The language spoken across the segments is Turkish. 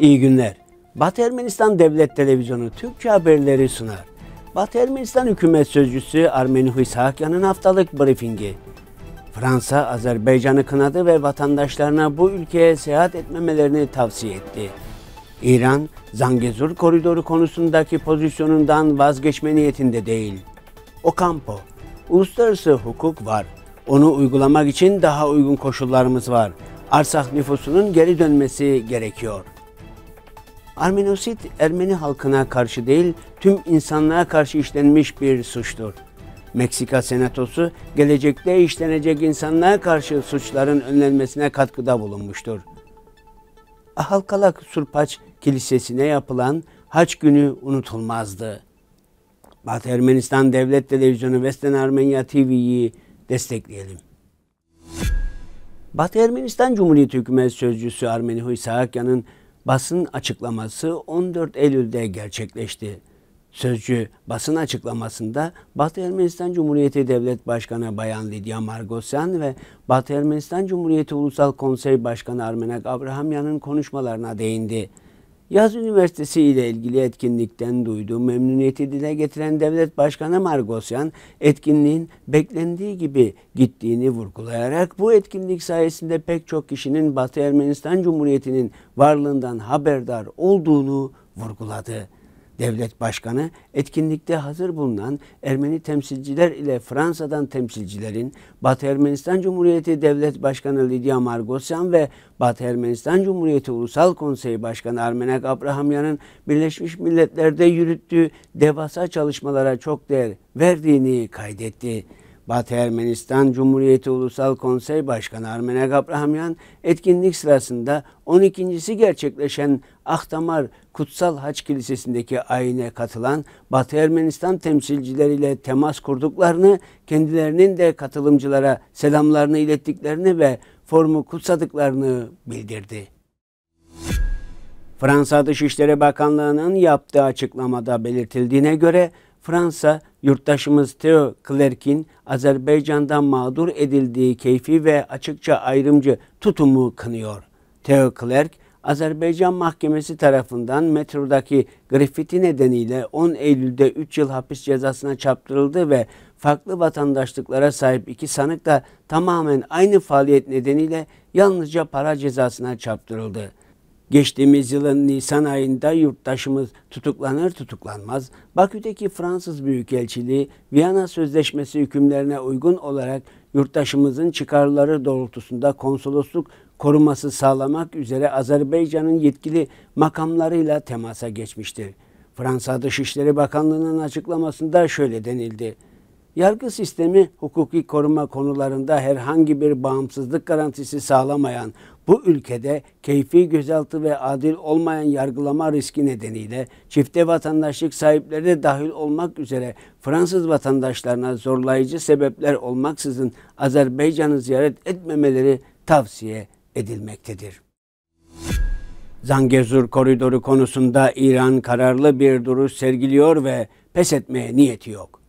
İyi günler. Batı Ermenistan Devlet Televizyonu Türkçe haberleri sunar. Batı Ermenistan Hükümet Sözcüsü Armeni Huysakyan'ın haftalık briefingi. Fransa, Azerbaycan'ı kınadı ve vatandaşlarına bu ülkeye seyahat etmemelerini tavsiye etti. İran, Zangezur koridoru konusundaki pozisyonundan vazgeçme niyetinde değil. Okampo, uluslararası hukuk var. Onu uygulamak için daha uygun koşullarımız var. Arsak nüfusunun geri dönmesi gerekiyor.'' Armenosit Ermeni halkına karşı değil, tüm insanlığa karşı işlenmiş bir suçtur. Meksika Senatosu gelecekte işlenecek insanlığa karşı suçların önlenmesine katkıda bulunmuştur. Ahalkalak Surpaç Kilisesi'ne yapılan haç günü unutulmazdı. Batı Ermenistan Devlet Televizyonu Western Armenia TV'yi destekleyelim. Batı Ermenistan Cumhuriyeti Hükümet Sözcüsü Armeni Huysakyan'ın basın açıklaması 14 Eylül'de gerçekleşti. Sözcü basın açıklamasında Batı Ermenistan Cumhuriyeti Devlet Başkanı Bayan Lidya Margosyan ve Batı Ermenistan Cumhuriyeti Ulusal Konsey Başkanı Armenak Abrahamyan'ın konuşmalarına değindi. Yaz Üniversitesi ile ilgili etkinlikten duyduğu memnuniyeti dile getiren Devlet Başkanı Margosyan, etkinliğin beklendiği gibi gittiğini vurgulayarak bu etkinlik sayesinde pek çok kişinin Batı Ermenistan Cumhuriyeti'nin varlığından haberdar olduğunu vurguladı devlet başkanı etkinlikte hazır bulunan Ermeni temsilciler ile Fransa'dan temsilcilerin Batı Ermenistan Cumhuriyeti Devlet Başkanı Lidya Margosyan ve Batı Ermenistan Cumhuriyeti Ulusal Konseyi Başkanı Armenek Abrahamyan'ın Birleşmiş Milletler'de yürüttüğü devasa çalışmalara çok değer verdiğini kaydetti. Batı Ermenistan Cumhuriyeti Ulusal Konsey Başkanı Armenek Abrahamyan etkinlik sırasında 12.si gerçekleşen Ahtamar Kutsal Haç Kilisesi'ndeki ayine katılan Batı Ermenistan temsilcileriyle temas kurduklarını, kendilerinin de katılımcılara selamlarını ilettiklerini ve formu kutsadıklarını bildirdi. Fransa Dışişleri Bakanlığı'nın yaptığı açıklamada belirtildiğine göre Fransa yurttaşımız Theo Klerk'in Azerbaycan'dan mağdur edildiği keyfi ve açıkça ayrımcı tutumu kınıyor. Theo Klerk, Azerbaycan Mahkemesi tarafından metrodaki grafiti nedeniyle 10 Eylül'de 3 yıl hapis cezasına çarptırıldı ve farklı vatandaşlıklara sahip iki sanık da tamamen aynı faaliyet nedeniyle yalnızca para cezasına çarptırıldı. Geçtiğimiz yılın Nisan ayında yurttaşımız tutuklanır tutuklanmaz Bakü'deki Fransız Büyükelçiliği Viyana Sözleşmesi hükümlerine uygun olarak yurttaşımızın çıkarları doğrultusunda konsolosluk koruması sağlamak üzere Azerbaycan'ın yetkili makamlarıyla temasa geçmiştir. Fransa Dışişleri Bakanlığı'nın açıklamasında şöyle denildi. Yargı sistemi hukuki koruma konularında herhangi bir bağımsızlık garantisi sağlamayan bu ülkede keyfi gözaltı ve adil olmayan yargılama riski nedeniyle çifte vatandaşlık sahipleri de dahil olmak üzere Fransız vatandaşlarına zorlayıcı sebepler olmaksızın Azerbaycan'ı ziyaret etmemeleri tavsiye edilmektedir. Zangezur koridoru konusunda İran kararlı bir duruş sergiliyor ve pes etmeye niyeti yok.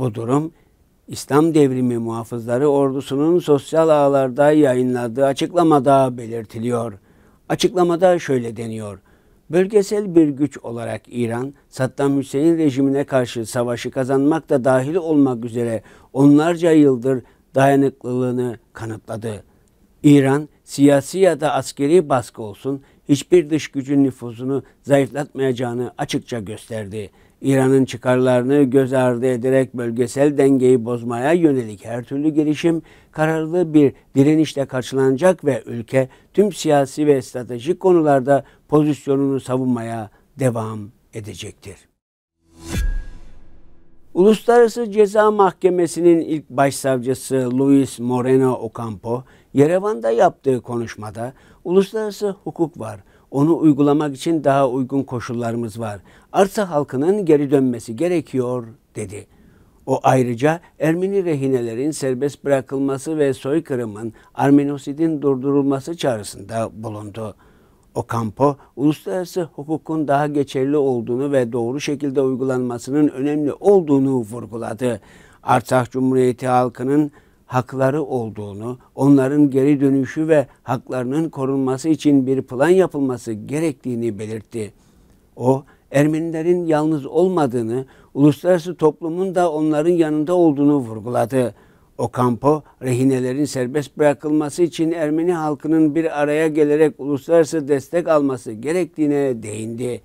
Bu durum İslam devrimi muhafızları ordusunun sosyal ağlarda yayınladığı açıklamada belirtiliyor. Açıklamada şöyle deniyor. Bölgesel bir güç olarak İran, Saddam Hüseyin rejimine karşı savaşı kazanmak da dahil olmak üzere onlarca yıldır dayanıklılığını kanıtladı. İran, siyasi ya da askeri baskı olsun hiçbir dış gücün nüfuzunu zayıflatmayacağını açıkça gösterdi. İran'ın çıkarlarını göz ardı ederek bölgesel dengeyi bozmaya yönelik her türlü girişim kararlı bir direnişle karşılanacak ve ülke tüm siyasi ve stratejik konularda pozisyonunu savunmaya devam edecektir. Uluslararası Ceza Mahkemesi'nin ilk başsavcısı Luis Moreno Ocampo, Yerevan'da yaptığı konuşmada uluslararası hukuk var, onu uygulamak için daha uygun koşullarımız var. Arsa halkının geri dönmesi gerekiyor dedi. O ayrıca Ermeni rehinelerin serbest bırakılması ve soykırımın Armenosid'in durdurulması çağrısında bulundu. Ocampo, uluslararası hukukun daha geçerli olduğunu ve doğru şekilde uygulanmasının önemli olduğunu vurguladı. Artsakh Cumhuriyeti halkının hakları olduğunu, onların geri dönüşü ve haklarının korunması için bir plan yapılması gerektiğini belirtti. O, Ermenilerin yalnız olmadığını, uluslararası toplumun da onların yanında olduğunu vurguladı. Okampo, rehinelerin serbest bırakılması için Ermeni halkının bir araya gelerek uluslararası destek alması gerektiğine değindi.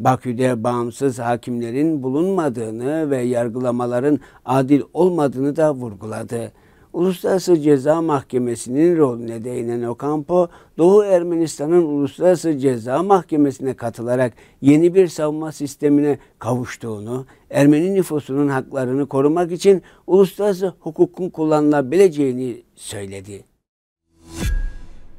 Bakü'de bağımsız hakimlerin bulunmadığını ve yargılamaların adil olmadığını da vurguladı. Uluslararası Ceza Mahkemesi'nin rolüne değinen Ocampo, Doğu Ermenistan'ın Uluslararası Ceza Mahkemesi'ne katılarak yeni bir savunma sistemine kavuştuğunu, Ermeni nüfusunun haklarını korumak için uluslararası hukukun kullanılabileceğini söyledi.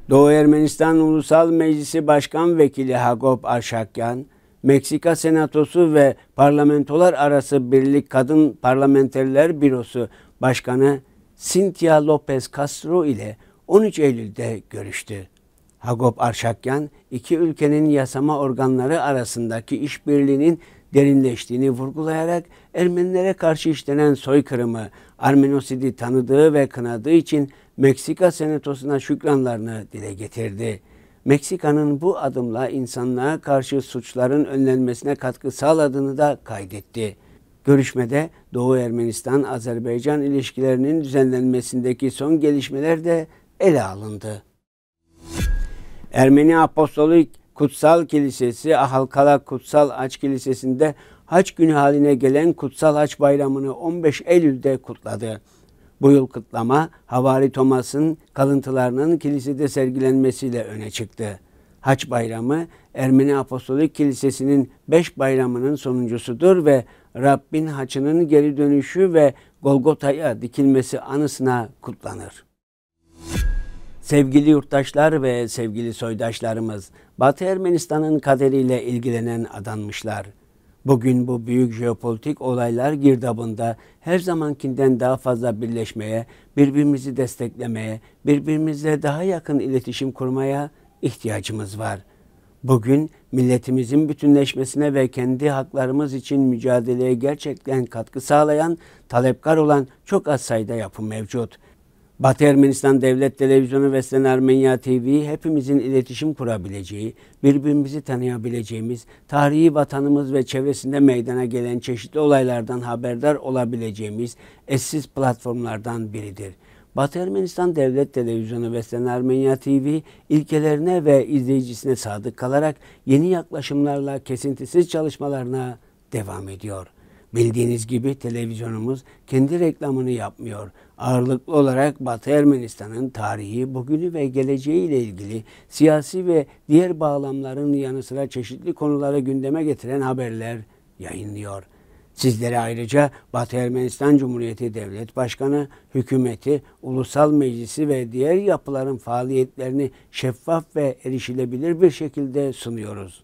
Doğu Ermenistan Ulusal Meclisi Başkan Vekili Hagop Aşakyan, Meksika Senatosu ve Parlamentolar Arası Birlik Kadın Parlamenterler Bürosu Başkanı Cynthia Lopez Castro ile 13 Eylül'de görüştü. Hagop Arşakyan, iki ülkenin yasama organları arasındaki işbirliğinin derinleştiğini vurgulayarak Ermenilere karşı işlenen soykırımı, Armenosid'i tanıdığı ve kınadığı için Meksika Senatosu'na şükranlarını dile getirdi. Meksika'nın bu adımla insanlığa karşı suçların önlenmesine katkı sağladığını da kaydetti. Görüşmede Doğu Ermenistan-Azerbaycan ilişkilerinin düzenlenmesindeki son gelişmeler de ele alındı. Ermeni Apostolik Kutsal Kilisesi Ahalkala Kutsal Aç Kilisesi'nde haç günü haline gelen Kutsal Haç Bayramı'nı 15 Eylül'de kutladı. Bu yıl kutlama Havari Thomas'ın kalıntılarının kilisede sergilenmesiyle öne çıktı. Haç Bayramı Ermeni Apostolik Kilisesi'nin beş bayramının sonuncusudur ve Rabbin haçının geri dönüşü ve Golgota'ya dikilmesi anısına kutlanır. Sevgili yurttaşlar ve sevgili soydaşlarımız, Batı Ermenistan'ın kaderiyle ilgilenen adanmışlar. Bugün bu büyük jeopolitik olaylar girdabında her zamankinden daha fazla birleşmeye, birbirimizi desteklemeye, birbirimizle daha yakın iletişim kurmaya, ihtiyacımız var. Bugün milletimizin bütünleşmesine ve kendi haklarımız için mücadeleye gerçekten katkı sağlayan, talepkar olan çok az sayıda yapım mevcut. Batı Ermenistan Devlet Televizyonu ve Sena Armenya TV hepimizin iletişim kurabileceği, birbirimizi tanıyabileceğimiz, tarihi vatanımız ve çevresinde meydana gelen çeşitli olaylardan haberdar olabileceğimiz eşsiz platformlardan biridir. Batı Ermenistan Devlet Televizyonu Beslen Ermenya TV ilkelerine ve izleyicisine sadık kalarak yeni yaklaşımlarla kesintisiz çalışmalarına devam ediyor. Bildiğiniz gibi televizyonumuz kendi reklamını yapmıyor. Ağırlıklı olarak Batı Ermenistan'ın tarihi, bugünü ve geleceği ile ilgili siyasi ve diğer bağlamların yanı sıra çeşitli konuları gündeme getiren haberler yayınlıyor.'' Sizlere ayrıca Batı Ermenistan Cumhuriyeti Devlet Başkanı, hükümeti, ulusal meclisi ve diğer yapıların faaliyetlerini şeffaf ve erişilebilir bir şekilde sunuyoruz.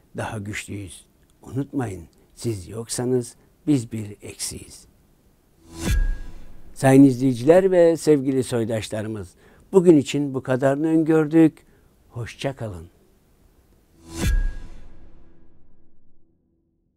daha güçlüyüz. Unutmayın siz yoksanız biz bir eksiyiz. Sayın izleyiciler ve sevgili soydaşlarımız bugün için bu kadarını öngördük. Hoşça kalın.